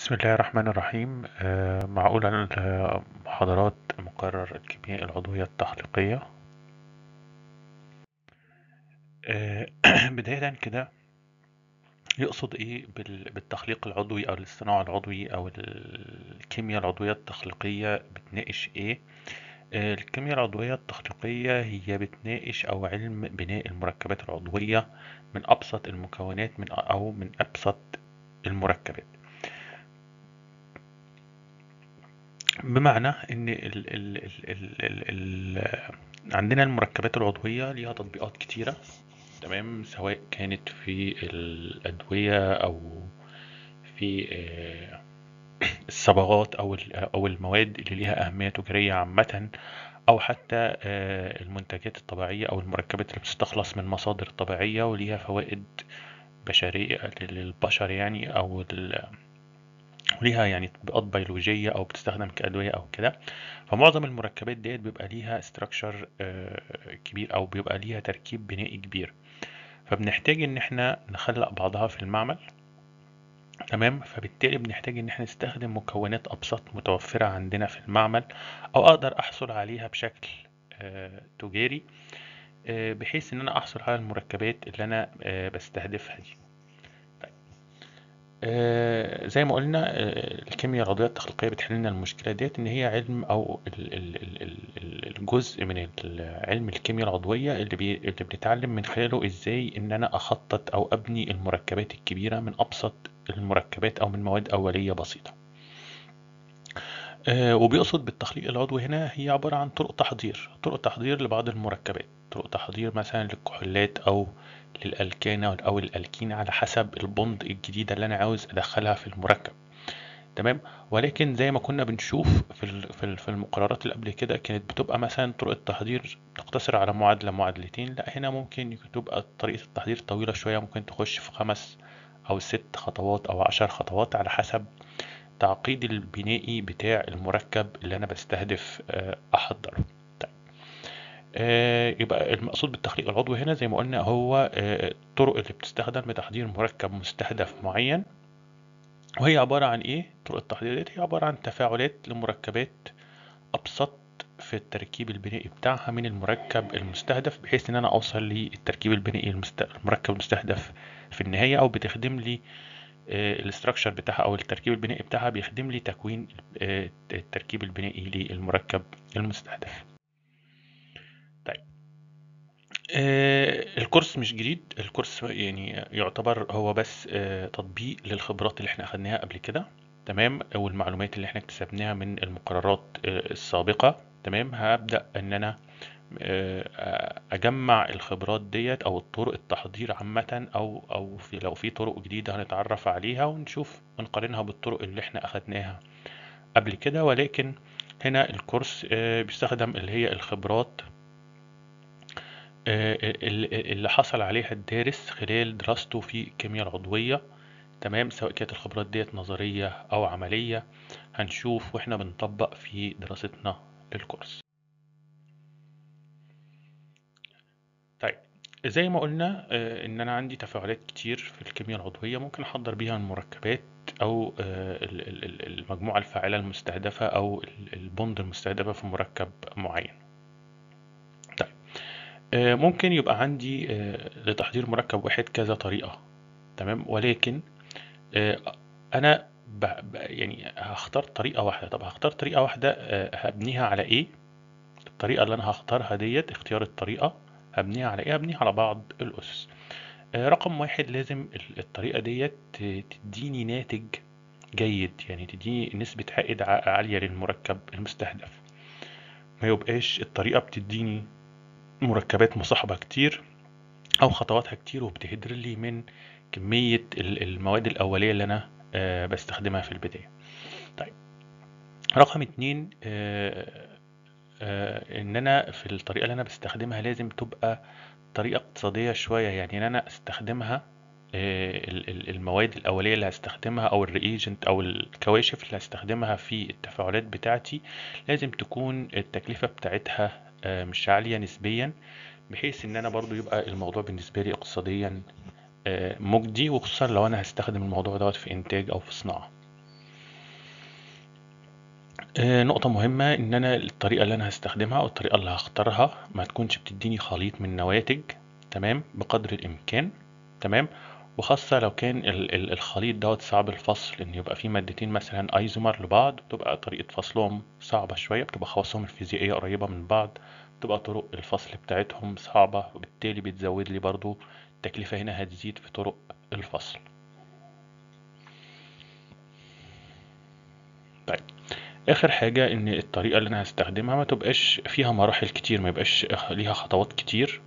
بسم الله الرحمن الرحيم آه، معقول محاضرات مقرر الكيمياء العضوية التحليقية آه، بداية كده يقصد ايه بالتحليق العضوي او الصناعة العضوي او الكيمياء العضوية التخليقية بتناقش ايه آه، الكيمياء العضوية التخليقية هي بتناقش أو علم بناء المركبات العضوية من أبسط المكونات من أو من أبسط المركبات بمعنى ان الـ الـ الـ الـ الـ عندنا المركبات العضويه ليها تطبيقات كتيره تمام سواء كانت في الادويه او في آه، الصبغات او او المواد اللي ليها اهميه تجاريه عامه او حتى آه، المنتجات الطبيعيه او المركبات اللي بتستخلص من مصادر طبيعيه وليها فوائد بشريه للبشر يعني او وليها يعني تطبيقات بيولوجية أو بتستخدم كأدوية أو كده فمعظم المركبات ديت بيبقى ليها استراكشر آه، كبير أو بيبقى ليها تركيب بنائي كبير فبنحتاج إن احنا نخلق بعضها في المعمل تمام فبالتالي بنحتاج ان احنا نستخدم مكونات ابسط متوفرة عندنا في المعمل او اقدر احصل عليها بشكل آه، تجاري آه، بحيث ان انا احصل على المركبات اللي انا بستهدفها دي آه، زي ما قلنا آه، الكيمياء العضوية التخليقية بتحل لنا المشكلة ديت إن هي علم أو ال ال ال الجزء من علم الكيمياء العضوية اللي, اللي بنتعلم من خلاله إزاي إن أنا أخطط أو أبني المركبات الكبيرة من أبسط المركبات أو من مواد أولية بسيطة. آه، وبيقصد بالتخليق العضوي هنا هي عبارة عن طرق تحضير طرق تحضير لبعض المركبات طرق تحضير مثلا للكحولات أو للالكانه او الالكين على حسب البند الجديده اللي انا عاوز ادخلها في المركب تمام ولكن زي ما كنا بنشوف في في المقررات اللي قبل كده كانت بتبقى مثلا طرق التحضير تقتصر على معادله معادلتين لا هنا ممكن تبقى طريقه التحضير طويله شويه ممكن تخش في خمس او ست خطوات او عشر خطوات على حسب التعقيد البنائي بتاع المركب اللي انا بستهدف آه، احضره آه، يبقى المقصود بالتخليق العضوي هنا زي ما قلنا هو الطرق آه، اللي بتستخدم لتحضير مركب مستهدف معين وهي عبارة عن ايه؟ طرق التحضير ديت هي عبارة عن تفاعلات لمركبات أبسط في التركيب البنائي بتاعها من المركب المستهدف بحيث ان انا اوصل للتركيب البنائي المركب المستهدف في النهاية او بتخدم لي آه، الاستراكشر بتاعها او التركيب البنائي بتاعها بيخدم لي تكوين التركيب البنائي للمركب المستهدف آه، الكورس مش جديد الكورس يعني يعتبر هو بس آه، تطبيق للخبرات اللي احنا اخدناها قبل كده تمام او المعلومات اللي احنا اكتسبناها من المقررات آه، السابقة تمام هبدأ ان انا اجمع الخبرات ديت او طرق التحضير عامة او او في لو في طرق جديدة هنتعرف عليها ونشوف ونقارنها بالطرق اللي احنا اخدناها قبل كده ولكن هنا الكورس بيستخدم اللي هي الخبرات آه، آه، آه، اللي حصل عليها الدارس خلال دراسته في الكيمياء العضوية تمام سواء كانت الخبرات ديت نظرية أو عملية هنشوف وإحنا بنطبق في دراستنا للكورس طيب زي ما قلنا إن أنا عندي تفاعلات كتير في الكيمياء العضوية ممكن أحضر بيها المركبات أو المجموعة الفاعلة المستهدفة أو البوند المستهدفة في مركب معين آه، ممكن يبقى عندي آه، لتحضير مركب واحد كذا طريقة تمام ولكن آه، أنا يعني هختار طريقة واحدة طب هختار طريقة واحدة هبنيها على إيه؟ الطريقة اللي أنا هختارها ديت اختيار الطريقة هبنيها على إيه؟ هبنيها على بعض الأسس رقم واحد لازم الطريقة ديت تديني ناتج جيد يعني تديني نسبة عائد عالية للمركب المستهدف ما يبقاش الطريقة بتديني مركبات مصاحبة كتير او خطواتها كتير وبتهدر لي من كمية المواد الاولية اللي انا آه، بستخدمها في البداية طيب رقم اتنين آه، آه، ان انا في الطريقة اللي انا بستخدمها لازم تبقى طريقة اقتصادية شوية يعني ان انا استخدمها المواد الأولية اللي هستخدمها أو الريجنت أو الكواشف اللي هستخدمها في التفاعلات بتاعتي لازم تكون التكلفة بتاعتها آه، مش عالية نسبيا بحيث ان انا برضو يبقى الموضوع بالنسبة لي اقتصاديا آه، مجدي وخصوصا لو انا هستخدم الموضوع دوت في انتاج او في صناعة آه، نقطة مهمة ان انا الطريقة اللي انا هستخدمها او الطريقة اللي هختارها ما تكونش بتديني خليط من نواتج تمام بقدر الامكان تمام وخاصة لو كان الخليط دوت صعب الفصل إن يبقى فيه مادتين مثلا أيزومر لبعض بتبقى طريقة فصلهم صعبة شوية بتبقى خواصهم الفيزيائية قريبة من بعض بتبقى طرق الفصل بتاعتهم صعبة وبالتالي بتزود لي برضو التكلفة هنا هتزيد في طرق الفصل طيب اخر حاجة ان الطريقة اللي انا هستخدمها ما تبقاش فيها مراحل كتير ما يبقاش ليها خطوات كتير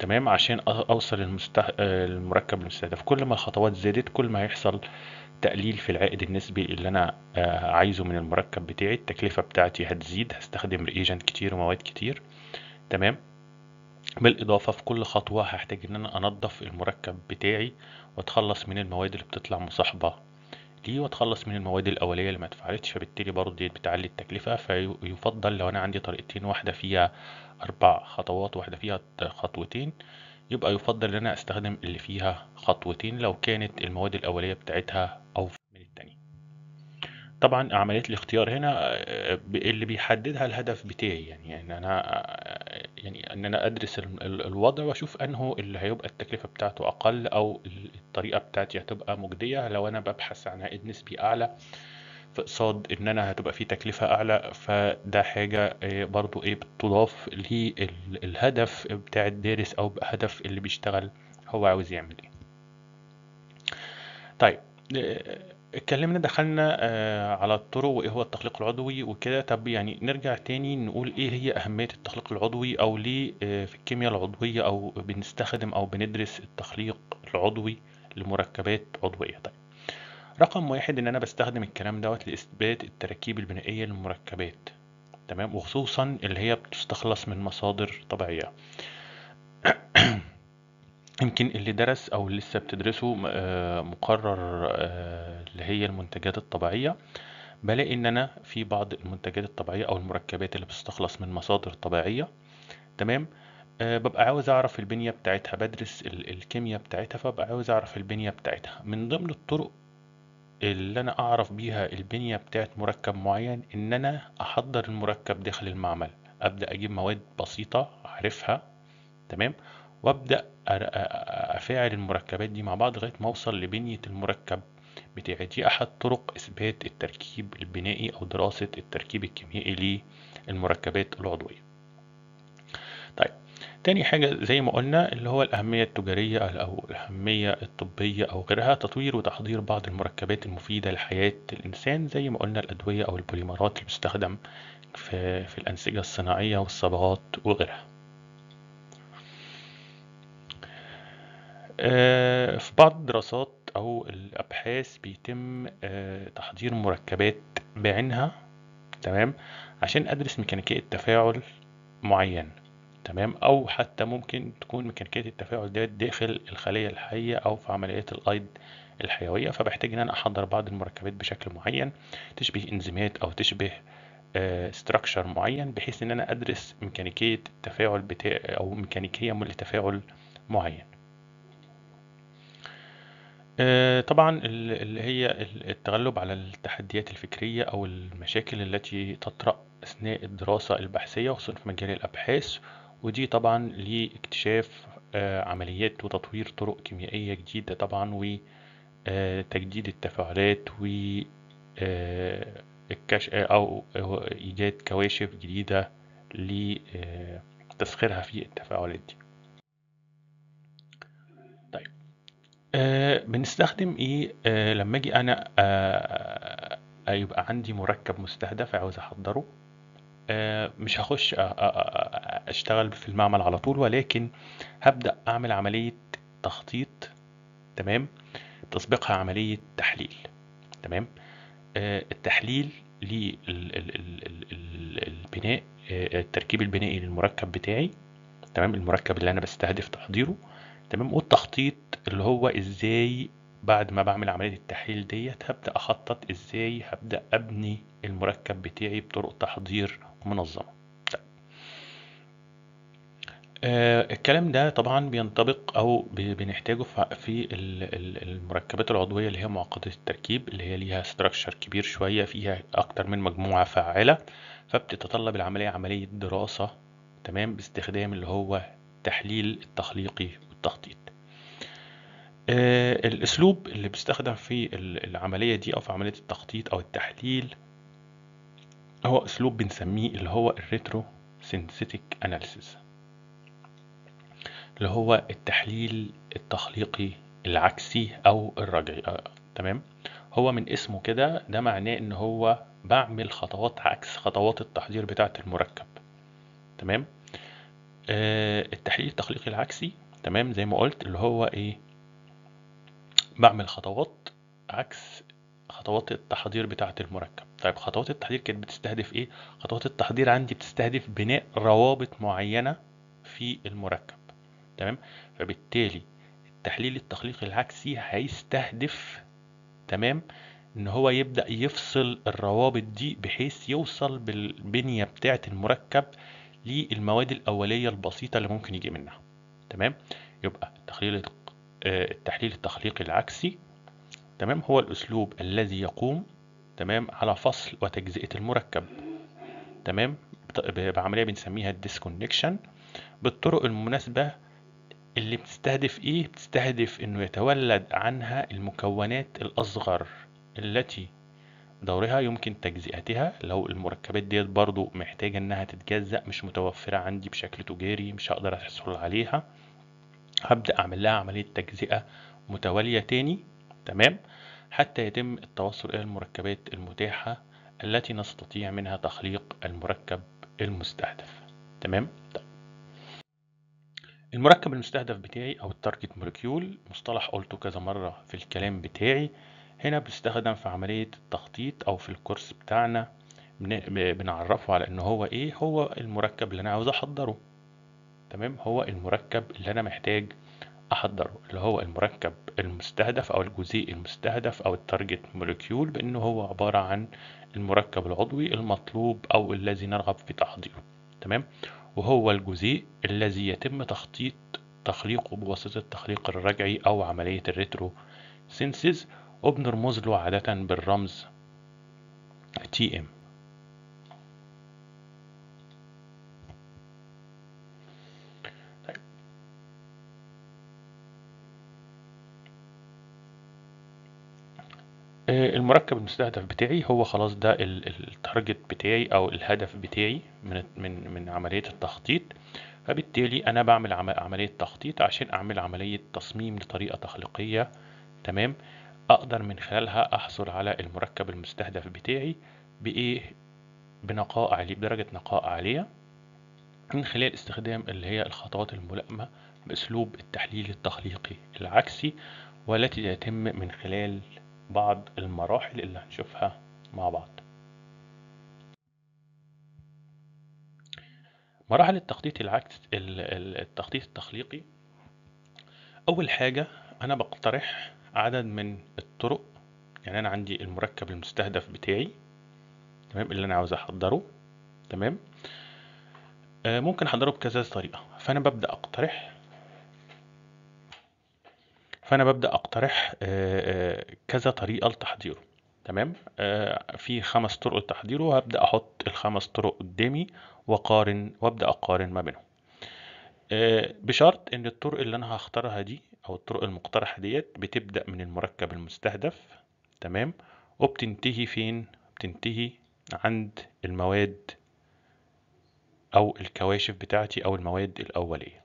تمام عشان اوصل المستح... المركب المستهدف كل ما الخطوات زادت كل ما هيحصل تقليل في العائد النسبي اللي انا آه، عايزه من المركب بتاعي التكلفة بتاعتي هتزيد هستخدم ريجنت كتير ومواد كتير تمام بالإضافة في كل خطوة هحتاج إن أنا انضف المركب بتاعي وأتخلص من المواد اللي بتطلع مصاحبة دي واتخلص من المواد الاوليه اللي ما اتفعلتش فبالتالي برضه دي بتعلي التكلفه فيفضل لو انا عندي طريقتين واحده فيها اربع خطوات واحده فيها خطوتين يبقى يفضل ان انا استخدم اللي فيها خطوتين لو كانت المواد الاوليه بتاعتها اوفر من التانية طبعا عمليه الاختيار هنا آه، اللي بيحددها الهدف بتاعي يعني, يعني انا يعني ان انا ادرس الوضع واشوف انه اللي هيبقى التكلفه بتاعته اقل او الطريقه بتاعتي هتبقى مجديه لو انا ببحث عن عائد نسبي اعلى في قصاد ان انا هتبقى فيه تكلفه اعلى فده حاجه آه، برضو ايه بتضاف للهدف بتاع الدارس او هدف اللي بيشتغل هو عاوز يعمل ايه طيب آه، اتكلمنا دخلنا آه، على الطرق وايه هو التخليق العضوي وكده طب يعني نرجع تاني نقول ايه هي اهمية التخليق العضوي او ليه آه، في الكيمياء العضوية او بنستخدم او بندرس التخليق العضوي لمركبات عضوية طيب رقم واحد ان انا بستخدم الكلام دوت لاثبات التراكيب البنائية للمركبات تمام وخصوصا اللي هي بتستخلص من مصادر طبيعية يمكن اللي درس او اللي لسه بتدرسه آه، مقرر آه، اللي هي المنتجات الطبيعيه بلاقي ان انا في بعض المنتجات الطبيعيه او المركبات اللي بتستخلص من مصادر طبيعيه تمام آه، ببقى عاوز اعرف البنيه بتاعتها بدرس الكيمياء بتاعتها فببقى عاوز اعرف البنيه بتاعتها من ضمن الطرق اللي انا اعرف بيها البنيه بتاعت مركب معين ان انا احضر المركب داخل المعمل ابدا اجيب مواد بسيطه اعرفها تمام وابدأ أفاعل المركبات دي مع بعض لغاية ما أوصل لبنية المركب بتاعي دي أحد طرق إثبات التركيب البنائي أو دراسة التركيب الكيميائي للمركبات العضوية طيب تاني حاجة زي ما قلنا اللي هو الأهمية التجارية أو الأهمية الطبية أو غيرها تطوير وتحضير بعض المركبات المفيدة لحياة الإنسان زي ما قلنا الأدوية أو البوليمرات المستخدم في الأنسجة الصناعية والصبغات وغيرها آه، في بعض الدراسات أو الأبحاث بيتم آه، تحضير مركبات بعينها تمام عشان أدرس ميكانيكية تفاعل معين تمام أو حتى ممكن تكون ميكانيكية التفاعل ديت داخل الخلية الحية أو في عمليات الأيض الحيوية فبحتاج إن أنا أحضر بعض المركبات بشكل معين تشبه إنزيمات أو تشبه ستراكشر آه، معين بحيث إن أنا أدرس ميكانيكية التفاعل بتاع أو ميكانيكية لتفاعل معين آه، طبعًا اللي هي التغلّب على التحديات الفكرية أو المشاكل التي تطرأ أثناء الدراسة البحثية، وخصوصًا في مجال الأبحاث، ودي طبعًا لاكتشاف آه، عمليات وتطوير طُرق كيميائية جديدة طبعًا وتجديد آه، التفاعلات و أو إيجاد كواشف جديدة لتسخيرها في التفاعلات دي. آه، بنستخدم إيه، آه، لمّا آجي أنا آه، يبقى عندي مُركَّب مستهدف عاوز أحضّره، مش هخش أشتغل في المعمل على طول، ولكن هبدا أعمل عملية تخطيط تمام، تسبِقها عملية تحليل تمام، التحليل لل ال البناء التركيب البنائي للمُركَّب بتاعي تمام، المُركَّب اللي أنا بستهدف تحضيره. تمام والتخطيط اللي هو ازاي بعد ما بعمل عملية التحليل ديت هبدأ أخطط إزاي هبدأ أبني المركب بتاعي بطرق تحضير منظمة طيب. آه، الكلام ده طبعا بينطبق او بنحتاجه في المركبات العضويه اللي هي معقده التركيب اللي هي ليها ستراكشر كبير شويه فيها اكتر من مجموعه فاعله فبتتطلب العمليه عمليه دراسه تمام باستخدام اللي هو التحليل التخليقي التخطيط آه، الاسلوب اللي بيستخدم في العمليه دي او في عمليه التخطيط او التحليل هو اسلوب بنسميه اللي هو الريترو سينثيتيك اناليسيس اللي هو التحليل التخليقي العكسي او الرجعي آه، تمام هو من اسمه كده ده معناه ان هو بعمل خطوات عكس خطوات التحضير بتاعه المركب تمام آه، التحليل التخليقي العكسي تمام زي ما قلت اللي هو ايه بعمل خطوات عكس خطوات التحضير بتاعه المركب طيب خطوات التحضير كانت بتستهدف ايه خطوات التحضير عندي بتستهدف بناء روابط معينه في المركب تمام فبالتالي التحليل التخليقي العكسي هيستهدف تمام ان هو يبدا يفصل الروابط دي بحيث يوصل بالبنيه بتاعه المركب للمواد الاوليه البسيطه اللي ممكن يجي منها تمام يبقى التحليل آه، التحليل التخليقي العكسي تمام هو الأسلوب الذي يقوم تمام على فصل وتجزئة المركب تمام بعملية بنسميها الديسكونكشن بالطرق المناسبة اللي بتستهدف ايه بتستهدف انه يتولد عنها المكونات الاصغر التي دورها يمكن تجزئتها لو المركبات ديت برضو محتاجة انها تتجزأ مش متوفرة عندي بشكل تجاري مش هقدر احصل عليها هبدأ أعمل لها عملية تجزئة متوالية تاني تمام حتى يتم التوصل إلى المركبات المتاحة التي نستطيع منها تخليق المركب المستهدف تمام طيب. المركب المستهدف بتاعي أو التارجت موليكيول مصطلح قلته كذا مرة في الكلام بتاعي هنا بيستخدم في عملية التخطيط أو في الكورس بتاعنا بنعرفه على إن هو إيه هو المركب اللي أنا عاوز أحضره تمام هو المركب اللي انا محتاج احضره اللي هو المركب المستهدف او الجزيء المستهدف او التارجت موليكيول بانه هو عبارة عن المركب العضوي المطلوب او الذي نرغب في تحضيره تمام وهو الجزيء الذي يتم تخطيط تخليقه بواسطة التخليق الرجعي او عملية الريترو سينسيز وبنرمز له عادة بالرمز تي ام آه، المركب المستهدف بتاعي هو خلاص ده التارجت بتاعي او الهدف بتاعي من من من عمليه التخطيط فبالتالي انا بعمل عمليه تخطيط عشان اعمل عمليه تصميم لطريقه تخليقيه تمام اقدر من خلالها احصل على المركب المستهدف بتاعي بايه بنقاء عالي بدرجة نقاء عالية من خلال استخدام اللي هي الخطوات الملائمة بأسلوب التحليل التخليقي العكسي والتي يتم من خلال بعض المراحل اللي هنشوفها مع بعض مراحل التخطيط العكس التخطيط التخليقي أول حاجة أنا بقترح عدد من الطرق يعني أنا عندي المركب المستهدف بتاعي تمام اللي أنا عاوز أحضره تمام آه، ممكن أحضره بكذا طريقة فأنا ببدأ أقترح فانا ببدا اقترح آه، آه، كذا طريقه لتحضيره تمام آه، في خمس طرق لتحضيره هبدا احط الخمس طرق قدامي واقارن وابدا اقارن ما بينهم بشرط ان الطرق اللي انا هختارها دي او الطرق المقترحه ديت بتبدا من المركب المستهدف تمام وبتنتهي فين بتنتهي عند المواد او الكواشف بتاعتي او المواد الاوليه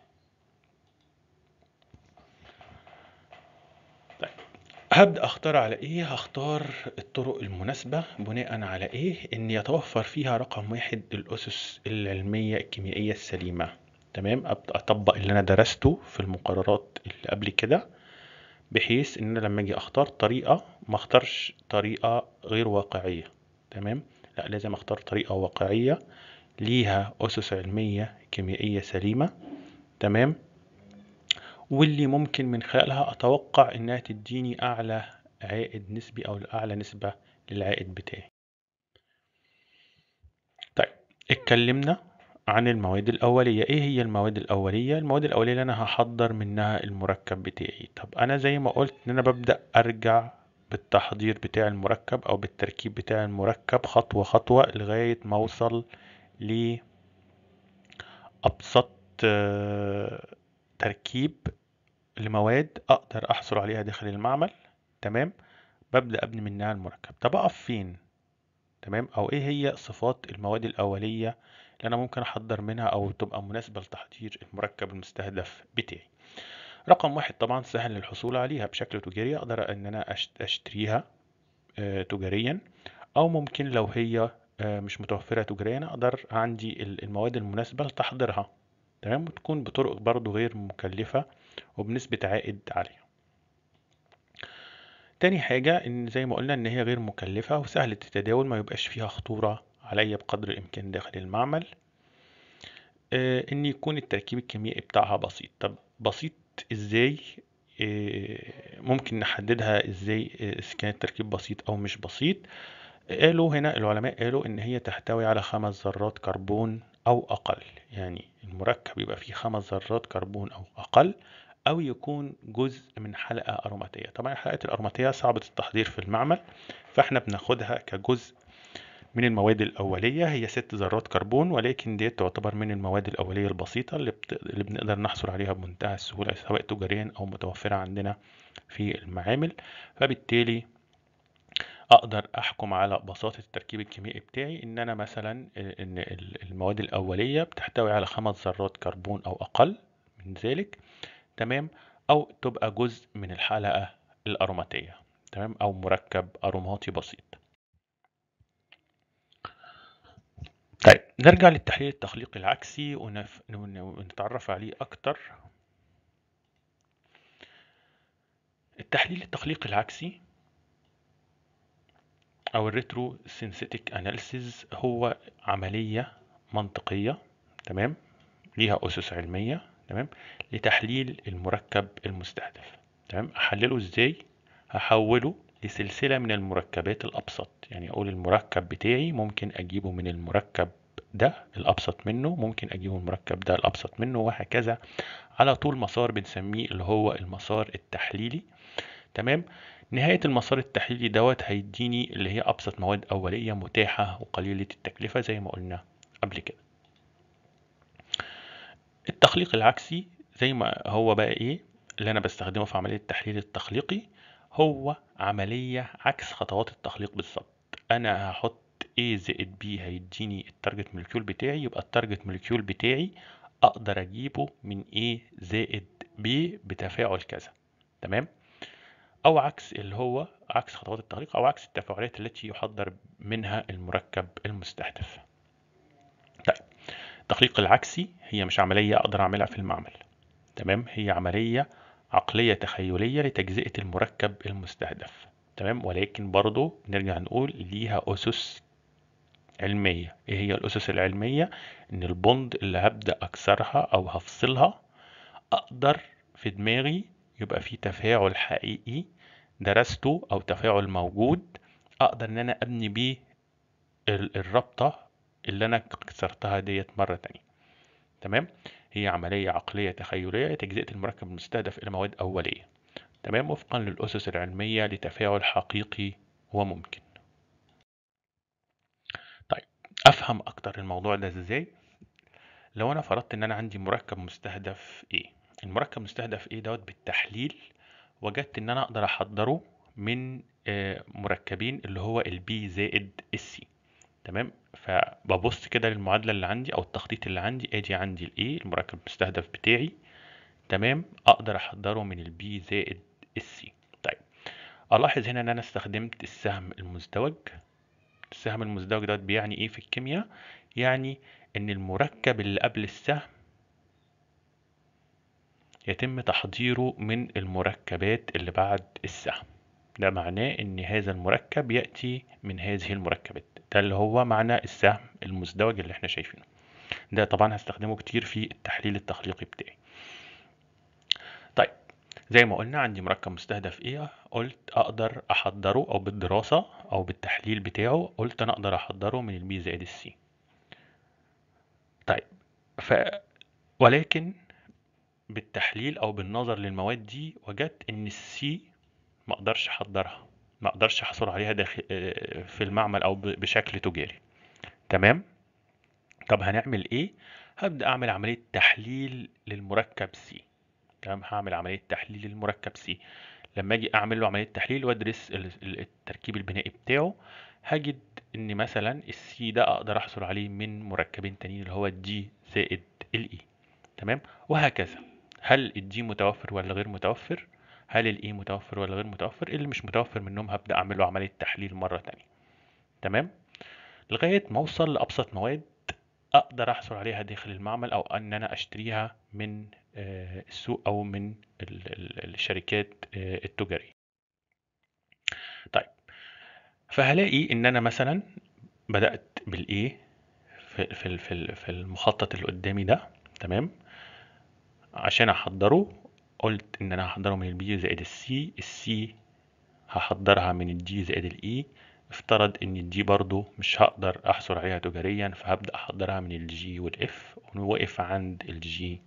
هبدأ أختار على إيه؟ هختار الطرق المناسبة بناء على إيه؟ إن يتوفر فيها رقم واحد الأسس العلمية الكيميائية السليمة تمام؟ أبدأ أطبق اللي أنا درسته في المقررات اللي قبل كده بحيث إن أنا لما أجي أختار طريقة ما أختارش طريقة غير واقعية تمام؟ لأ لازم أختار طريقة واقعية ليها أسس علمية كيميائية سليمة تمام؟ واللي ممكن من خلالها أتوقع إنها تديني أعلى عائد نسبي أو أعلى نسبة للعائد بتاعي طيب اتكلمنا عن المواد الأولية إيه هي المواد الأولية؟ المواد الأولية اللي أنا هحضر منها المركب بتاعي طب أنا زي ما قلت إن أنا ببدأ أرجع بالتحضير بتاع المركب أو بالتركيب بتاع المركب خطوة خطوة لغاية ما أوصل لأبسط آه، تركيب لمواد أقدر أحصل عليها داخل المعمل تمام ببدأ أبني منها المركب طب أقف فين تمام أو إيه هي صفات المواد الأولية اللي أنا ممكن أحضر منها أو تبقى مناسبة لتحضير المركب المستهدف بتاعي رقم واحد طبعا سهل الحصول عليها بشكل تجاري أقدر إن أنا أشتريها آه، تجاريا أو ممكن لو هي آه، مش متوفرة تجاريا أقدر عندي المواد المناسبة لتحضيرها تمام وتكون بطرق برضو غير مكلفة وبنسبة عائد عالية تاني حاجة إن زي ما قلنا إن هي غير مكلفة وسهلة التداول ما يبقاش فيها خطورة عليا بقدر الإمكان داخل المعمل آه إن يكون التركيب الكيميائي بتاعها بسيط طب بسيط إزاي آه ممكن نحددها إزاي آه، إذا كان التركيب بسيط أو مش بسيط قالوا هنا العلماء قالوا إن هي تحتوي على خمس ذرات كربون أو أقل يعني المركب يبقى فيه خمس ذرات كربون أو أقل أو يكون جزء من حلقة أروماتية طبعا الحلقات الأروماتية صعبة التحضير في المعمل فإحنا بناخدها كجزء من المواد الأولية هي ست ذرات كربون ولكن دي تعتبر من المواد الأولية البسيطة اللي, بت... اللي بنقدر نحصل عليها بمنتهى السهولة سواء تجاريا أو متوفرة عندنا في المعامل فبالتالي اقدر احكم على بساطة التركيب الكيميائي بتاعي ان انا مثلا ان المواد الاولية بتحتوي على خمس ذرات كربون او اقل من ذلك تمام او تبقى جزء من الحلقة الاروماتية تمام او مركب اروماتي بسيط طيب نرجع للتحليل التخليقي العكسي ونف... ونتعرف عليه اكتر التحليل التخليقي العكسي أو الريترو سينسيتيك أناليسيز هو عملية منطقية تمام ليها أسس علمية تمام لتحليل المركب المستهدف تمام أحلله إزاي؟ هحوله لسلسلة من المركبات الأبسط يعني أقول المركب بتاعي ممكن أجيبه من المركب ده الأبسط منه ممكن أجيبه المركب ده الأبسط منه وهكذا على طول مسار بنسميه اللي هو المسار التحليلي تمام نهاية المسار التحليلي دوت هيديني اللي هي أبسط مواد أولية متاحة وقليلة التكلفة زي ما قلنا قبل كده التخليق العكسي زي ما هو بقى إيه اللي أنا بستخدمه في عملية التحليل التخليقي هو عملية عكس خطوات التخليق بالظبط أنا هحط A زائد B هيديني التارجت مولكيول بتاعي يبقى التارجت مولكيول بتاعي أقدر أجيبه من A زائد B بتفاعل كذا تمام أو عكس اللي هو عكس خطوات التغليق أو عكس التفاعلات التي يحضر منها المركب المستهدف طيب التغليق العكسي هي مش عملية أقدر أعملها في المعمل تمام هي عملية عقلية تخيلية لتجزئة المركب المستهدف تمام ولكن برضو نرجع نقول ليها أسس علمية ايه هي الأسس العلمية ان البوند اللي هبدأ اكسرها او هفصلها اقدر في دماغي يبقى في تفاعل حقيقي درسته او تفاعل موجود اقدر ان انا ابني بيه الرابطه اللي انا كسرتها ديت مره تانية تمام هي عمليه عقليه تخيليه تجزئه المركب المستهدف الى مواد اوليه تمام وفقا للاسس العلميه لتفاعل حقيقي وممكن طيب افهم اكتر الموضوع ده ازاي لو انا فرضت ان انا عندي مركب مستهدف ايه المركب المستهدف ايه دوت بالتحليل وجدت ان انا اقدر احضره من آه، مركبين اللي هو البي زائد السي تمام فببص كده للمعادله اللي عندي او التخطيط اللي عندي ادي عندي الاي المركب المستهدف بتاعي تمام اقدر احضره من البي زائد السي طيب الاحظ هنا ان انا استخدمت السهم المزدوج السهم المزدوج دوت بيعني ايه في الكيمياء يعني ان المركب اللي قبل السهم يتم تحضيره من المركبات اللي بعد السهم ده معناه ان هذا المركب يأتي من هذه المركبات ده اللي هو معنى السهم المزدوج اللي احنا شايفينه ده طبعا هستخدمه كتير في التحليل التخليقي بتاعي طيب زي ما قلنا عندي مركب مستهدف ايه قلت اقدر احضره او بالدراسة او بالتحليل بتاعه قلت انا اقدر احضره من البي زائد السي طيب ف ولكن بالتحليل او بالنظر للمواد دي وجدت ان السي ما اقدرش احضرها ما اقدرش احصل عليها داخل آه، في المعمل او بشكل تجاري تمام طب هنعمل ايه هبدا اعمل عمليه تحليل للمركب سي تمام هعمل عمليه تحليل للمركب سي لما اجي اعمل له عمليه تحليل وادرس التركيب البنائي بتاعه هجد ان مثلا السي ده اقدر احصل عليه من مركبين تانيين اللي هو الدي زائد الاي e. تمام وهكذا هل الدي متوفر ولا غير متوفر هل الاي e متوفر ولا غير متوفر اللي مش متوفر منهم هبدا اعمل له عمليه تحليل مره تانية تمام لغايه ما اوصل لابسط مواد اقدر احصل عليها داخل المعمل او ان انا اشتريها من آه، السوق او من الشركات آه، التجاريه طيب فهلاقي ان انا مثلا بدات بالايه e في في في المخطط اللي قدامي ده تمام عشان احضره قلت ان انا هحضره من البي زائد السي السي هحضرها من الدي زائد الاي e. افترض ان الدي برضو مش هقدر احصل عليها تجاريا فهبدأ احضرها من الجي والاف ونوقف عند الجي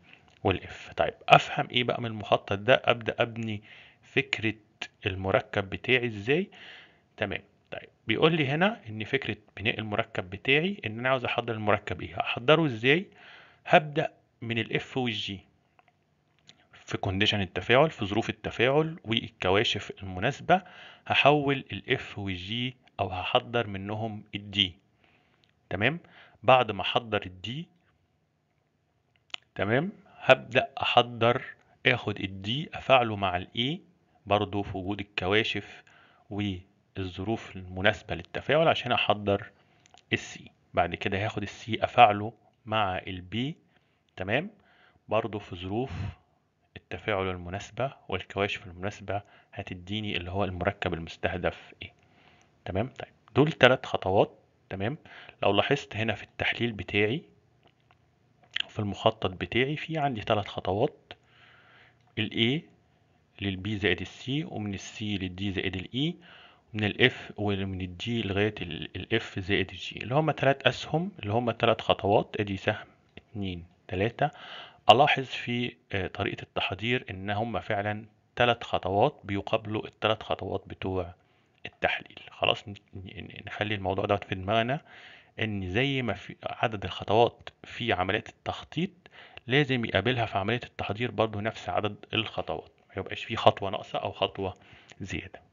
والاف طيب افهم ايه بقى من المخطط ده ابدأ ابني فكرة المركب بتاعي ازاي تمام طيب بيقول لي هنا ان فكرة بناء المركب بتاعي ان انا عاوز احضر المركب ايه هحضره ازاي هبدأ من الاف والجي في كونديشن التفاعل في ظروف التفاعل والكواشف المناسبة هحول الاف والجي او هحضر منهم الدي تمام بعد ما احضر الدي تمام هبدأ احضر اخد الدي افعله مع الاي برضو في وجود الكواشف والظروف المناسبة للتفاعل عشان احضر السي بعد كده هاخد السي افعله مع البي تمام برضو في ظروف التفاعل المناسبة والكواشف المناسبة هتديني اللي هو المركب المستهدف ايه تمام طيب دول ثلاث خطوات تمام لو لاحظت هنا في التحليل بتاعي في المخطط بتاعي في عندي ثلاث خطوات ال A لل B زائد ال C ومن ال C لل D زائد ال E من ال F ومن ال G لغاية ال F زائد ال G اللي هما ثلاث أسهم اللي هما ثلاث خطوات ادي سهم اتنين تلاتة ألاحظ في آه، طريقة التحضير إن هم فعلا ثلاث خطوات بيقابلوا الثلاث خطوات بتوع التحليل خلاص نخلي الموضوع دوت في دماغنا إن زي ما في عدد الخطوات في عملية التخطيط لازم يقابلها في عملية التحضير برضو نفس عدد الخطوات ما يبقاش في خطوة ناقصة أو خطوة زيادة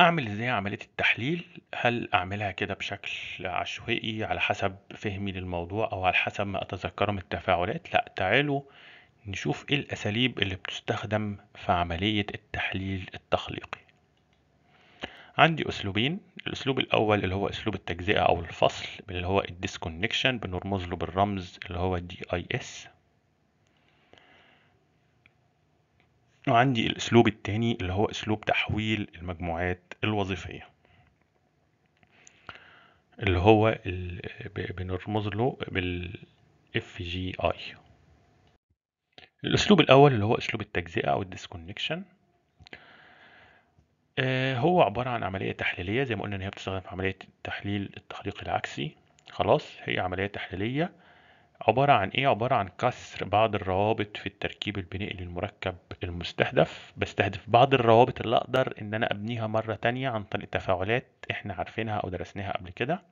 أعمل إزاي عملية التحليل؟ هل أعملها كده بشكل عشوائي على حسب فهمي للموضوع أو على حسب ما أتذكره من التفاعلات؟ لأ، تعالوا نشوف إيه الأساليب اللي بتُستخدم في عملية التحليل التخليقي. عندي أسلوبين، الأسلوب الأول اللي هو أسلوب التجزئة أو الفصل اللي هو الديسكونكشن بنرمز له بالرمز اللي هو DIS وعندي الاسلوب التاني اللي هو اسلوب تحويل المجموعات الوظيفية اللي هو بنرمز له بالاف جي اي الاسلوب الاول اللي هو اسلوب التجزئة او الديسكونكشن آه، هو عبارة عن عملية تحليلية زي ما قلنا إن هي بتستخدم في عملية تحليل التحليق العكسي خلاص هي عملية تحليلية عبارة عن إيه؟ عبارة عن كسر بعض الروابط في التركيب البنائي للمركب المستهدف بستهدف بعض الروابط اللي أقدر إن أنا أبنيها مرة تانية عن طريق تفاعلات إحنا عارفينها أو درسناها قبل كده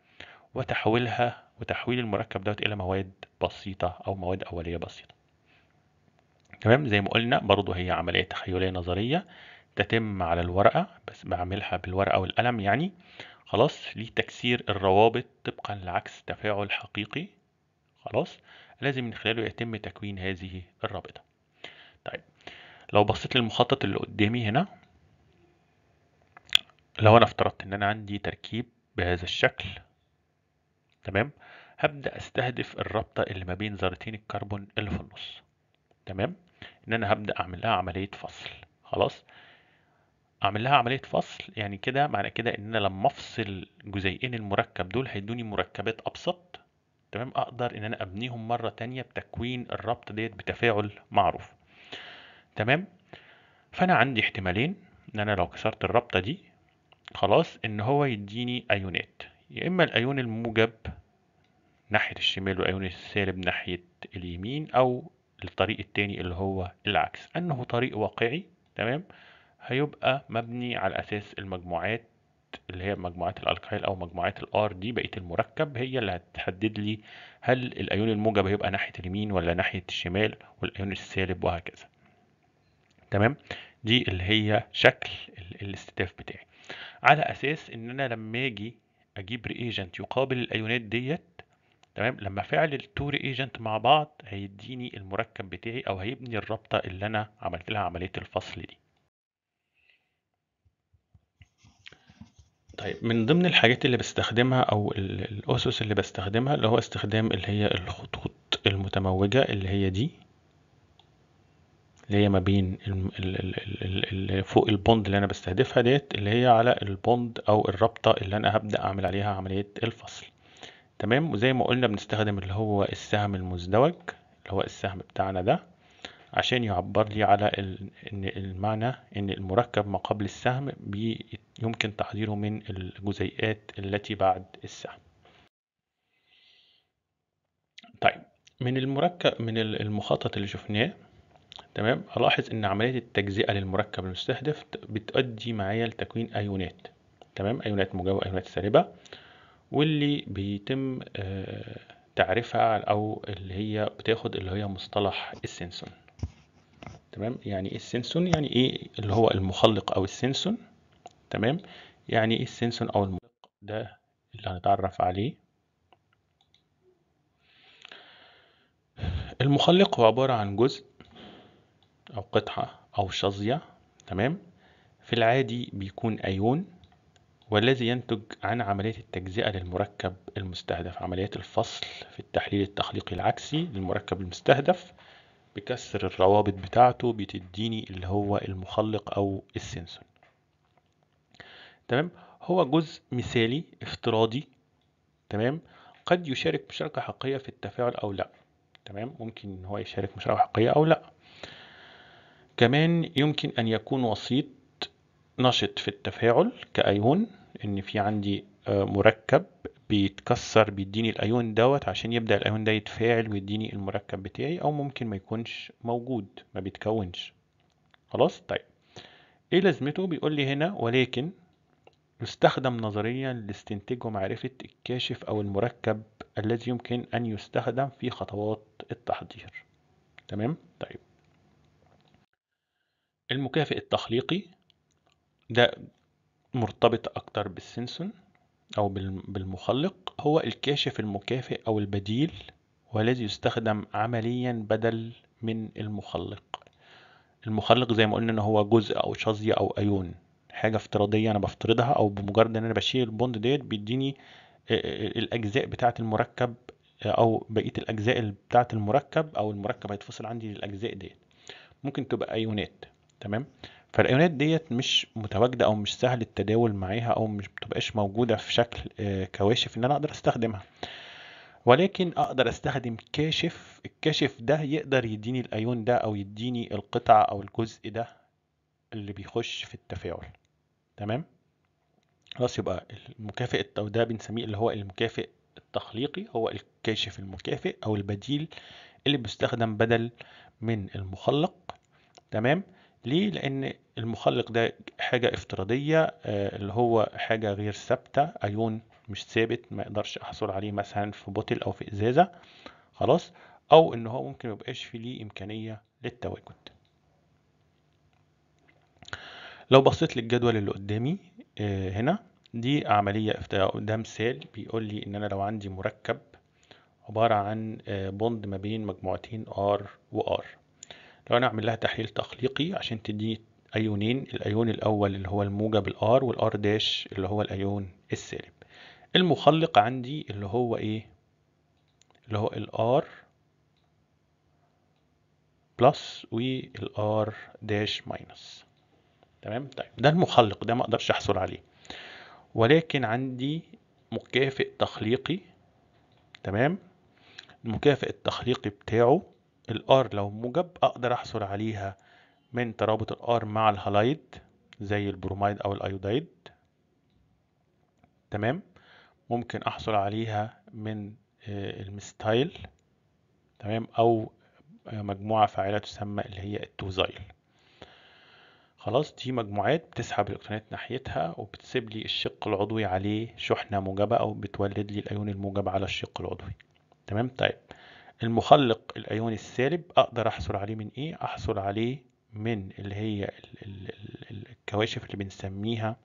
وتحويلها وتحويل المركب دوت إلى مواد بسيطة أو مواد أولية بسيطة تمام زي ما قلنا برضو هي عملية تخيلية نظرية تتم على الورقة بس بعملها بالورقة والقلم يعني خلاص لتكسير الروابط طبقا لعكس تفاعل حقيقي خلاص لازم من خلاله يتم تكوين هذه الرابطة طيب لو بصيت للمخطط اللي قدامي هنا لو انا افترضت ان انا عندي تركيب بهذا الشكل تمام هبدأ استهدف الرابطة اللي ما بين ذرتين الكربون اللي في النص تمام ان انا هبدأ اعمل لها عملية فصل خلاص اعمل لها عملية فصل يعني كده معنى كده ان انا لما افصل جزيئين المركب دول هيدوني مركبات ابسط تمام اقدر ان انا ابنيهم مره تانية بتكوين الربط ديت بتفاعل معروف تمام فانا عندي احتمالين ان انا لو كسرت الرابطه دي خلاص ان هو يديني ايونات يا اما الايون الموجب ناحيه الشمال والايون السالب ناحيه اليمين او الطريق التاني اللي هو العكس انه طريق واقعي تمام هيبقى مبني على اساس المجموعات اللي هي مجموعات الالكايل او مجموعات الار دي بقيه المركب هي اللي هتحدد لي هل الايون الموجب هيبقى ناحيه اليمين ولا ناحيه الشمال والايون السالب وهكذا تمام دي اللي هي شكل الاستهداف بتاعي على اساس ان انا لما اجي اجيب ريجنت يقابل الايونات ديت تمام لما فعل التو ريجنت مع بعض هيديني المركب بتاعي او هيبني الرابطه اللي انا عملت لها عمليه الفصل دي طيب من ضمن الحاجات اللي بستخدمها أو الأُسُس اللي بستخدمها اللي هو استخدام اللي هي الخطوط المتموجة اللي هي دي. اللي هي ما بين فوق البوند اللي أنا بستهدفها ديت اللي هي على البوند أو الرابطة اللي أنا هبدأ أعمل عليها عملية الفصل، تمام؟ وزي ما قُلنا بنستخدم اللي هو السهم المزدوج، اللي هو السهم بتاعنا ده. عشان يعبر لي على ان المعنى ان المركب ما قبل السهم يمكن تحضيره من الجزيئات التي بعد السهم طيب من المركب من المخطط اللي شفناه تمام الاحظ ان عمليه التجزئه للمركب المستهدف بتؤدي معايا لتكوين ايونات تمام ايونات موجبه وايونات سالبه واللي بيتم آه، تعريفها او اللي هي بتاخد اللي هي مصطلح السنسون تمام يعني ايه السنسون يعني ايه اللي هو المخلق او السنسون تمام يعني ايه السنسون او المخلق ده اللي هنتعرف عليه المخلق هو عبارة عن جزء او قطعة او شظية تمام في العادي بيكون ايون والذي ينتج عن عملية التجزئة للمركب المستهدف عملية الفصل في التحليل التخليقي العكسي للمركب المستهدف بكسر الروابط بتاعته بتديني اللي هو المخلق او السنسور تمام هو جزء مثالي افتراضي تمام قد يشارك مشاركة حقيقية في التفاعل او لا تمام ممكن ان هو يشارك مشاركة حقيقية او لا كمان يمكن ان يكون وسيط نشط في التفاعل كأيون ان في عندي آه، مركب بيتكسر بيديني الايون دوت عشان يبدا الايون ده يتفاعل ويديني المركب بتاعي او ممكن ما يكونش موجود ما بيتكونش خلاص طيب ايه لازمته بيقول لي هنا ولكن يستخدم نظريا لاستنتاج ومعرفة الكاشف أو المركب الذي يمكن أن يستخدم في خطوات التحضير تمام طيب المكافئ التخليقي ده مرتبط أكتر بالسنسون أو بالمخلق هو الكاشف المكافئ أو البديل والذي يستخدم عمليا بدل من المخلق المخلق زي ما قلنا ان هو جزء او شظيه او ايون حاجه افتراضيه انا بفترضها او بمجرد ان انا بشيل البوند ديت بيديني الاجزاء بتاعه المركب او بقيه الاجزاء بتاعه المركب او المركب هيتفصل عندي للاجزاء ديت ممكن تبقى ايونات تمام فالايونات ديت مش متواجده او مش سهل التداول معاها او مش بتبقاش موجوده في شكل آه، كواشف ان انا اقدر استخدمها ولكن اقدر استخدم كاشف الكاشف ده يقدر يديني الايون ده او يديني القطعه او الجزء ده اللي بيخش في التفاعل تمام خلاص يبقى المكافئ او ده بنسميه اللي هو المكافئ التخليقي هو الكاشف المكافئ او البديل اللي بيستخدم بدل من المخلق تمام ليه؟ لأن المخلق ده حاجة افتراضية آه، اللي هو حاجة غير ثابتة أيون مش ثابت ما اقدرش احصل عليه مثلا في بوتل او في ازازة خلاص او ان هو ممكن ميبقاش في ليه امكانية للتواجد لو بصيت للجدول اللي قدامي آه، هنا دي عملية ده مثال بيقول لي ان انا لو عندي مركب عبارة عن آه، بوند ما بين مجموعتين R و R لو انا اعمل لها تحليل تخليقي عشان تديني ايونين الايون الاول اللي هو الموجب الار والار داش اللي هو الايون السالب المخلق عندي اللي هو ايه اللي هو الار بلس والار داش ماينس تمام طيب ده المخلق ده ما اقدرش احصل عليه ولكن عندي مكافئ تخليقي تمام المكافئ التخليقي بتاعه الار لو موجب اقدر احصل عليها من ترابط الار مع الهالايد زي البروميد او الايودايد تمام ممكن احصل عليها من آه، المستايل تمام او آه، مجموعة فاعلة تسمى اللي هي التوزايل خلاص دي مجموعات بتسحب الالكترونات ناحيتها وبتسيب لي الشق العضوي عليه شحنة موجبة او بتولد لي الايون الموجب على الشق العضوي تمام طيب المخلق الايوني السالب اقدر احصل عليه من ايه احصل عليه من اللي هي الكواشف اللي بنسميها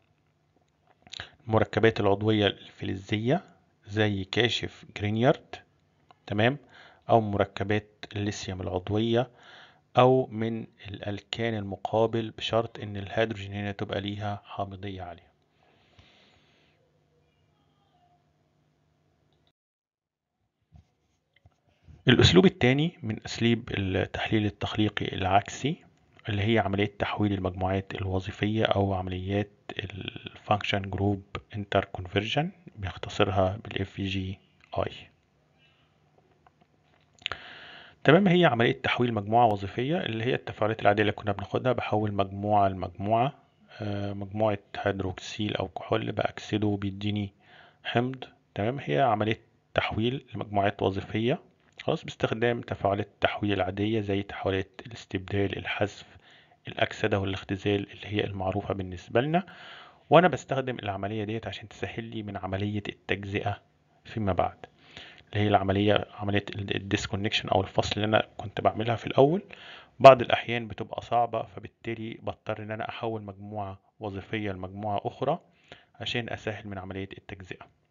المركبات العضوية الفلزية زي كاشف جرينيارد تمام او مركبات الليثيوم العضوية او من الالكان المقابل بشرط ان الهيدروجين هنا تبقى ليها حامضية عالية الأسلوب الثاني من أسليب التحليل التخليقي العكسي اللي هي عملية تحويل المجموعات الوظيفية أو عمليات الـ Function Group Interconversion بيختصرها بالـ FGI تمام هي عملية تحويل مجموعة وظيفية اللي هي التفاعلات العادية اللي كنا بناخدها بحول مجموعة لمجموعة آه، مجموعة هيدروكسيل أو كحول بأكسده بيديني حمض تمام هي عملية تحويل لمجموعات وظيفية خلاص باستخدام تفاعلات التحويل العادية زي تحويلات الاستبدال الحذف الأكسدة والاختزال اللي هي المعروفة بالنسبة لنا وأنا بستخدم العملية ديت عشان تسهل لي من عملية التجزئة فيما بعد اللي هي العملية عملية الديسكونكشن أو الفصل اللي أنا كنت بعملها في الأول بعض الأحيان بتبقى صعبة فبالتالي بضطر إن أنا أحول مجموعة وظيفية لمجموعة أخرى عشان أسهل من عملية التجزئة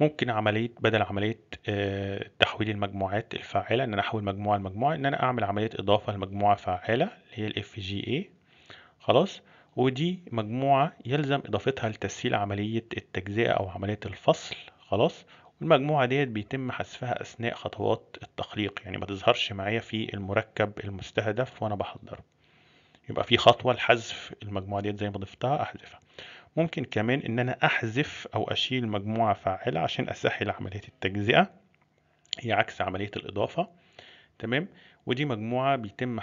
ممكن عمليه بدل عمليه آه، تحويل المجموعات الفاعله ان انا احول مجموعه لمجموعه ان انا اعمل عمليه اضافه لمجموعه فاعله اللي هي ال FGA خلاص ودي مجموعه يلزم اضافتها لتسهيل عمليه التجزئه او عمليه الفصل خلاص والمجموعة ديت بيتم حذفها أثناء خطوات التخليق يعني ما تظهرش معايا في المركب المستهدف وأنا بحضره يبقى في خطوة لحذف المجموعة ديت زي ما ضفتها أحذفها ممكن كمان ان انا احذف او اشيل مجموعة فاعلة عشان اسهل عملية التجزئة هي عكس عملية الاضافة تمام ودي مجموعة بيتم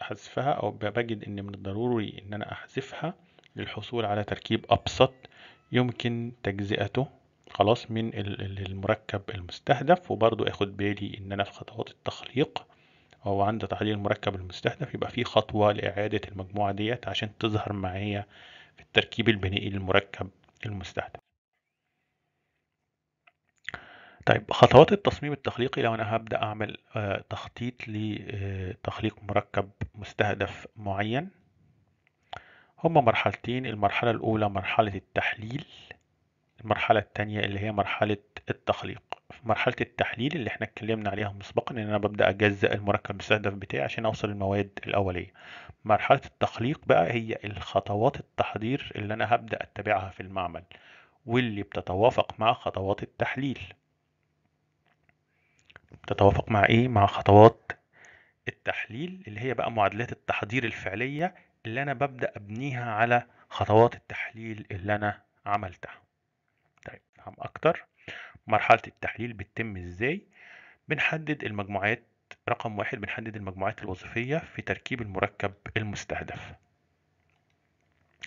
حذفها او بجد ان من الضروري ان انا احذفها للحصول على تركيب ابسط يمكن تجزئته خلاص من المركب المستهدف وبرضو اخد بالي ان انا في خطوات التخليق او عند تحليل المركب المستهدف يبقى في خطوة لإعادة المجموعة ديت عشان تظهر معايا التركيب البنائي للمركب المستهدف طيب خطوات التصميم التخليقي لو انا هبدا اعمل آه، تخطيط لتخليق آه، مركب مستهدف معين هما مرحلتين المرحله الاولى مرحله التحليل المرحله الثانيه اللي هي مرحله التخليق في مرحلة التحليل اللي احنا اتكلمنا عليها مسبقا ان انا ببدأ اجزء المركب المستهدف بتاعي عشان اوصل المواد الاولية مرحلة التخليق بقى هي الخطوات التحضير اللي انا هبدأ اتبعها في المعمل واللي بتتوافق مع خطوات التحليل بتتوافق مع ايه مع خطوات التحليل اللي هي بقى معادلات التحضير الفعلية اللي انا ببدأ ابنيها على خطوات التحليل اللي انا عملتها طيب نفهم اكتر مرحلة التحليل بتتم ازاي بنحدد المجموعات رقم واحد بنحدد المجموعات الوظيفية في تركيب المركب المستهدف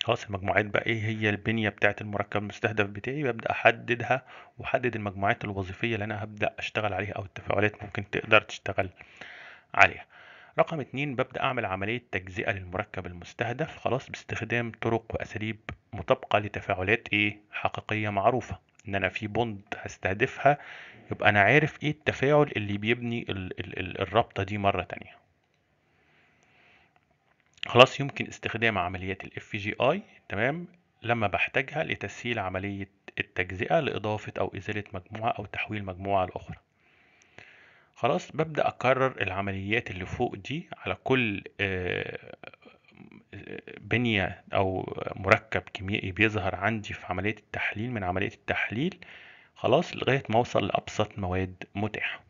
خلاص المجموعات بقى ايه هي البنية بتاعة المركب المستهدف بتاعي ببدأ احددها وحدد المجموعات الوظيفية اللي انا هبدأ اشتغل عليها او التفاعلات ممكن تقدر تشتغل عليها رقم اتنين ببدأ اعمل عملية تجزئة للمركب المستهدف خلاص باستخدام طرق واساليب مطابقة لتفاعلات ايه حقيقية معروفة ان انا في بوند هستهدفها يبقى انا عارف ايه التفاعل اللي بيبني ال ال ال الرابطه دي مره تانية خلاص يمكن استخدام عمليات الاف جي اي تمام لما بحتاجها لتسهيل عمليه التجزئه لاضافه او ازاله مجموعه او تحويل مجموعه لاخرى خلاص ببدا اكرر العمليات اللي فوق دي على كل آه، بنية أو مركب كيميائي بيظهر عندي في عملية التحليل من عملية التحليل خلاص لغاية ما أوصل لأبسط مواد متاحة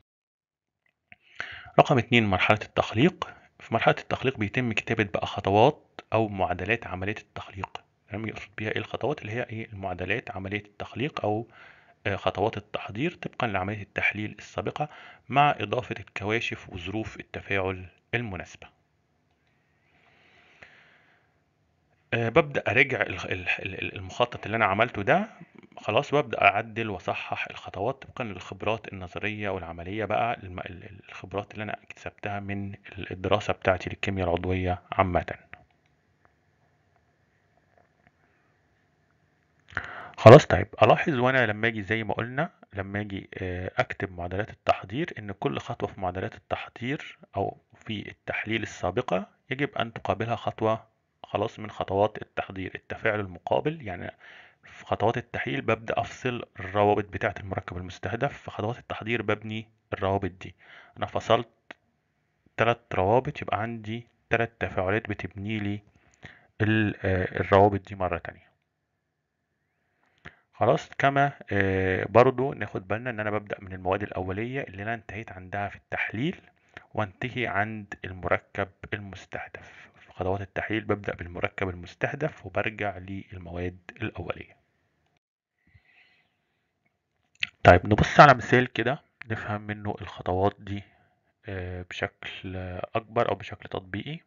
رقم اتنين مرحلة التخليق في مرحلة التخليق بيتم كتابة بقى خطوات أو معادلات عملية التخليق تمام يعني يقصد بيها إيه الخطوات اللي هي إيه المعادلات عملية التخليق أو آه، خطوات التحضير طبقا لعملية التحليل السابقة مع إضافة الكواشف وظروف التفاعل المناسبة آه، ببدا ارجع المخطط اللي أنا عملته ده، خلاص ببدا أعدِّل وأصحّح الخطوات طبقًا للخبرات النظرية والعملية بقى الخبرات اللي أنا اكتسبتها من الدراسة بتاعتي للكيمياء العضوية عامةً. خلاص طيب، ألاحظ وأنا لمّا آجي زي ما قُلنا، لمّا آجي آه، أكتب معادلات التحضير إن كل خطوة في معادلات التحضير أو في التحليل السابقة يجب أن تقابلها خطوة خلاص من خطوات التحضير التفاعل المقابل يعني في خطوات التحليل ببدأ أفصل الروابط بتاعة المركب المستهدف في خطوات التحضير ببني الروابط دي أنا فصلت تلات روابط يبقى عندي تلات تفاعلات بتبني لي آه، الروابط دي مرة تانية خلاص كما آه، برضو ناخد بالنا ان انا ببدأ من المواد الاولية اللي انا انتهيت عندها في التحليل وانتهي عند المركب المستهدف خطوات التحليل ببدأ بالمركب المستهدف وبرجع للمواد الأولية طيب نبص على مثال كده نفهم منه الخطوات دي آه، بشكل أكبر أو بشكل تطبيقي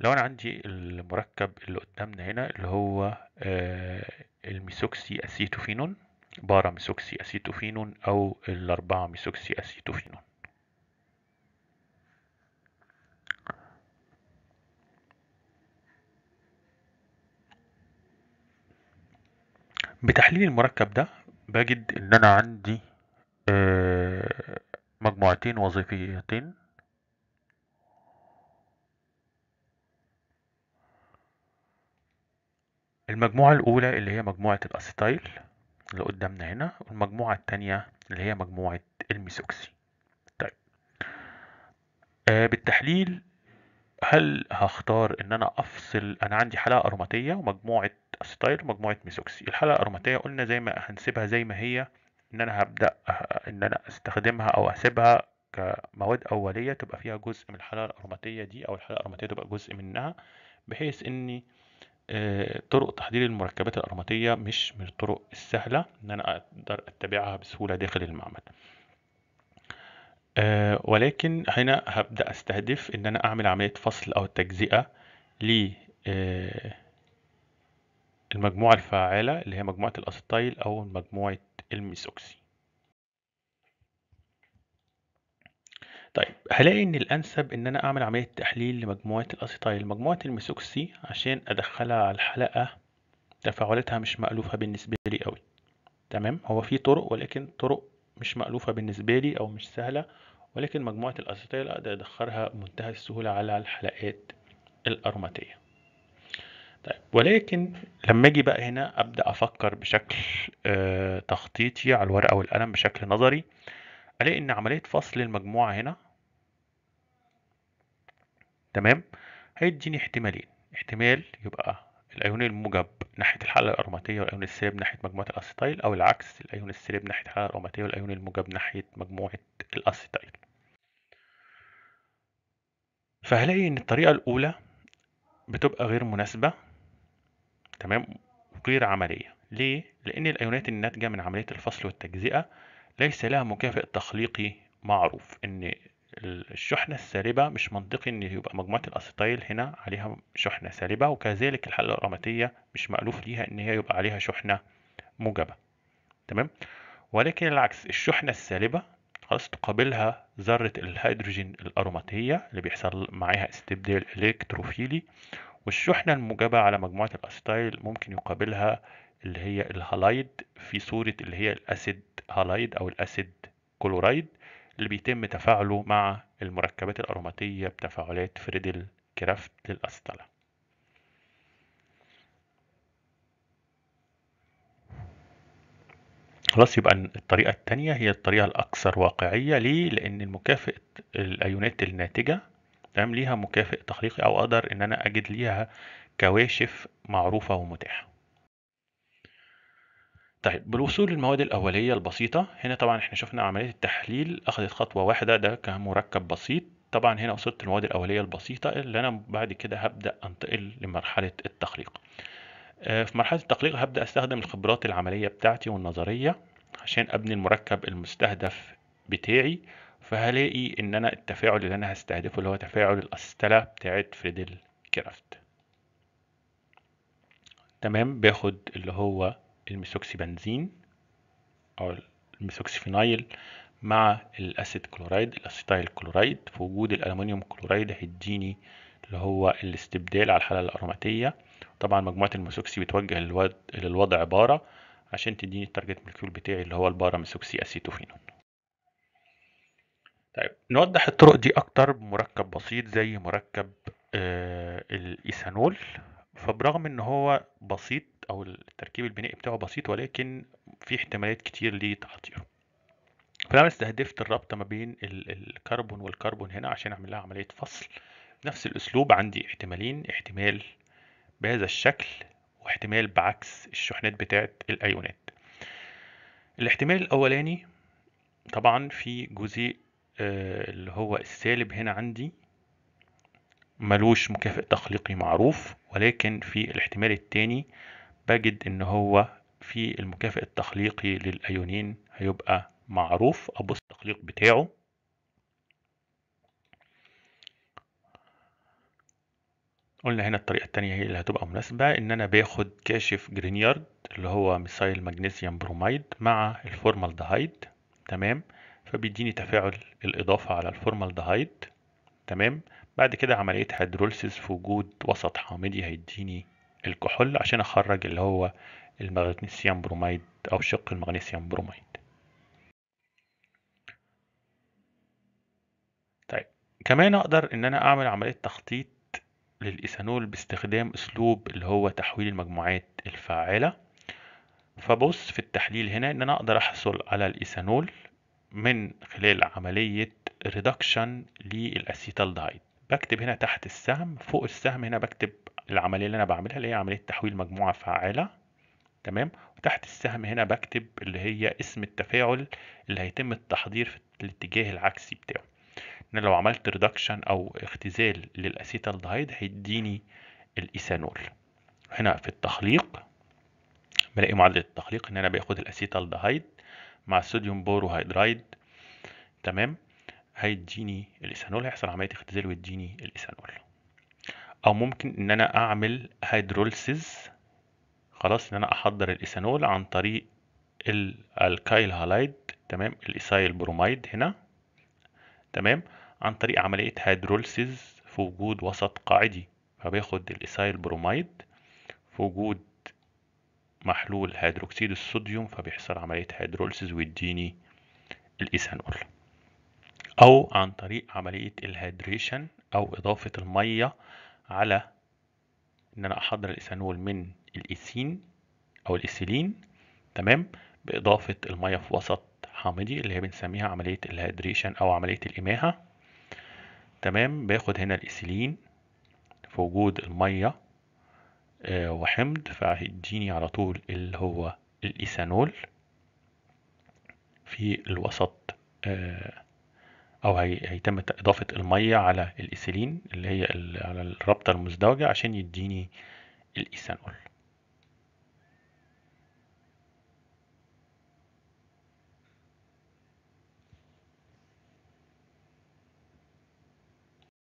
لو أنا عندي المركب اللي قدامنا هنا اللي هو آه، الميثوكسي أسيتوفينون بارا ميسوكسي أسيتوفينون أو الأربعة ميثوكسي أسيتوفينون بتحليل المركب ده بجد ان انا عندي آه، مجموعتين وظيفيتين المجموعة الأولى اللي هي مجموعة الأسيتايل اللي قدامنا هنا والمجموعة التانية اللي هي مجموعة الميسوكسي طيب آه بالتحليل هل هختار ان انا افصل انا عندي حلقة اروماتية ومجموعة ستايل مجموعه ميثوكسي الحاله الاروماتيه قلنا زي ما هنسيبها زي ما هي ان انا هبدا ان انا استخدمها او اسيبها كمواد اوليه تبقى فيها جزء من الحاله الاروماتيه دي او الحاله الاروماتيه تبقى جزء منها بحيث ان آه، طرق تحضير المركبات الأروماتية مش من الطرق السهلة إن أنا أقدر أتبعها بسهولة داخل المعمل آه، ولكن هنا هبدأ أستهدف إن أنا أعمل عملية فصل أو تجزئة ل آه، المجموعة الفعالة اللي هي مجموعة الأسيتيل أو مجموعة الميثوكسي طيب هلاقي ان الانسب ان انا اعمل عملية تحليل لمجموعة الأسيتيل مجموعة الميثوكسي عشان ادخلها على الحلقة تفاعلاتها مش مألوفة بالنسبة لي أوي تمام هو في طرق ولكن طرق مش مألوفة بالنسبة لي او مش سهلة ولكن مجموعة الأسيتيل اقدر ادخلها بمنتهى السهولة على الحلقات الأروماتية طيب ولكن لما اجي بقى هنا ابدا افكر بشكل آه، تخطيطي على الورقه والقلم بشكل نظري الاقي ان عمليه فصل المجموعه هنا تمام هيديني احتمالين احتمال يبقى الايون الموجب ناحيه الحلقه الاروماتيه والايون السالب ناحيه مجموعه الاسيتيل او العكس الايون السالب ناحيه الحلقه الاروماتيه والايون الموجب ناحيه مجموعه الاسيتيل فهلاقي ان الطريقه الاولى بتبقى غير مناسبه تمام غير عملية ليه؟ لأن الأيونات الناتجة من عملية الفصل والتجزئة ليس لها مكافئ تخليقي معروف إن الشحنة السالبة مش منطقي إن يبقى مجموعة الأسيتايل هنا عليها شحنة سالبة وكذلك الحلقة الأراماتية مش مألوف ليها إن هي يبقى عليها شحنة موجبة تمام؟ ولكن العكس الشحنة السالبة خلاص تقابلها ذرة الهيدروجين الأروماتية اللي بيحصل معاها استبدال إلكتروفيلي والشحنة الموجبة على مجموعة الأستايل ممكن يقابلها اللي هي الهالايد في صورة اللي هي الأسيد هالايد أو الأسيد كلورايد اللي بيتم تفاعله مع المركبات الأروماتية بتفاعلات فريدل كرافت للأسطلة خلاص يبقى الطريقة التانية هي الطريقة الأكثر واقعية ليه؟ لأن المكافئة الأيونات الناتجة تمام ليها مكافئ تحقيقي او اقدر ان انا اجد ليها كواشف معروفه ومتاحه طيب بالوصول للمواد الأولية البسيطة هنا طبعا احنا شفنا عملية التحليل أخذت خطوة واحدة ده كمركب بسيط طبعا هنا وصلت المواد الأولية البسيطة اللي أنا بعد كده هبدأ أنتقل لمرحلة التخليق آه، في مرحلة التخليق هبدأ أستخدم الخبرات العملية بتاعتي والنظرية عشان أبني المركب المستهدف بتاعي فهلاقي ان انا التفاعل اللي انا هستهدفه اللي هو تفاعل الاسستلا بتاعت فريدل كرافت تمام باخد اللي هو الميثوكسي بنزين او الميثوكسي فينايل مع الاسيد كلورايد الاسيتايل كلورايد في وجود الالومنيوم كلورايد هيديني اللي هو الاستبدال على الحاله الاروماتيه طبعا مجموعه الميثوكسي بتوجه للوضع باره عشان تديني التارجت مولكيول بتاعي اللي هو البارا ميثوكسي اسيتوفينون طيب نوضح الطرق دي أكتر بمركب بسيط زي مركب آه الإيثانول فبرغم إن هو بسيط أو التركيب البنائي بتاعه بسيط ولكن في احتمالات كتير لتخطيره فأنا استهدفت الرابطة ما بين الكربون والكربون هنا عشان أعمل لها عملية فصل نفس الأسلوب عندي احتمالين احتمال بهذا الشكل واحتمال بعكس الشحنات بتاعة الأيونات الاحتمال الأولاني طبعا في جزيء آه، اللي هو السالب هنا عندي ملوش مكافئ تخليقي معروف ولكن في الاحتمال التاني بجد ان هو في المكافئ التخليقي للأيونين هيبقى معروف أبص التخليق بتاعه قلنا هنا الطريقة التانية هي اللي هتبقى مناسبة إن أنا باخد كاشف جرينيارد اللي هو ميثايل مغنيسيوم بروميد مع الفورمالدهايد تمام فبيديني تفاعل الإضافة على الفورمالدهايد تمام بعد كده عملية هيدروليسيس في وجود وسط حامضي هيديني الكحول عشان أخرج اللي هو المغنيسيوم بروميد أو شق المغنيسيوم بروميد طيب كمان أقدر إن أنا أعمل عملية تخطيط للإيثانول باستخدام أسلوب اللي هو تحويل المجموعات الفاعلة فبص في التحليل هنا إن أنا أقدر أحصل على الإيثانول من خلال عملية ريدكشن للأسيتالدهايد بكتب هنا تحت السهم فوق السهم هنا بكتب العملية اللي أنا بعملها اللي هي عملية تحويل مجموعة فعالة تمام وتحت السهم هنا بكتب اللي هي اسم التفاعل اللي هيتم التحضير في الاتجاه العكسي بتاعه إن لو عملت ريدكشن أو اختزال للأسيتالدهايد هيديني الإيثانول هنا في التخليق بلاقي معادلة التخليق إن أنا باخد الأسيتالدهايد مع الصوديوم بوروهيدرايد تمام هيديني الايثانول هيحصل عمليه اختزال ويديني الايثانول او ممكن ان انا اعمل هيدروليسيز خلاص ان انا احضر الايثانول عن طريق الالكايل هالايد تمام الايثايل برومايد هنا تمام عن طريق عمليه هيدروليسيز في وجود وسط قاعدي فباخد الايثايل برومايد في وجود محلول هيدروكسيد الصوديوم فبيحصل عملية هيدروليسيز ويديني الإيثانول أو عن طريق عملية الهيدريشن أو إضافة المية على إن أنا أحضر الإيثانول من الإيثين أو الإيثيلين تمام بإضافة المية في وسط حامضي اللي هي بنسميها عملية الهيدريشن أو عملية الإماهة تمام باخد هنا الإيثيلين في وجود المية آه، وحمض فهيديني على طول اللي هو الايثانول في الوسط آه، او هيتم اضافة المية على الايثيلين اللي هي على الرابطة المزدوجة عشان يديني الايثانول